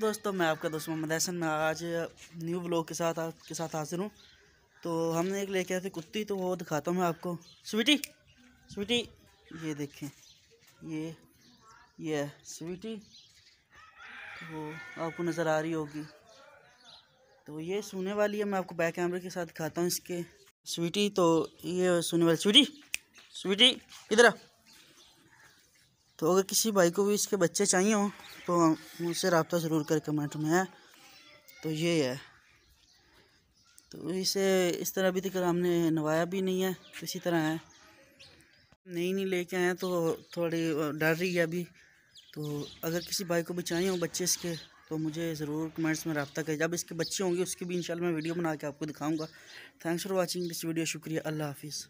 दोस्तों मैं आपका दोस्त मोहम्मद हसन मैं आज न्यू ब्लॉग के साथ आपके साथ हाजिर हूँ तो हमने एक लेके आए थे कुत्ती तो वो दिखाता हूँ मैं आपको स्वीटी स्वीटी ये देखें ये ये स्वीटी तो आपको नज़र आ रही होगी तो ये सुने वाली है मैं आपको बैक कैमरे के साथ दिखाता हूँ इसके स्वीटी तो ये सुने वाली स्वीटी स्वीटी इधर तो अगर किसी भाई को भी इसके बच्चे चाहिए हों तो मुझसे रबता ज़रूर कर कमेंट में है तो ये है तो इसे इस तरह अभी तक हमने नवाया भी नहीं है इसी तरह है नहीं नहीं लेके आए तो थोड़ी डर रही है अभी तो अगर किसी भाई को भी चाहिए हो बच्चे इसके तो मुझे ज़रूर कमेंट्स में रबता करें जब इसके बच्चे होंगे उसकी भी इन मैं वीडियो बना के आपको दिखाऊँगा thanks for watching this video शुक्रिया अल्लाह हाफिज़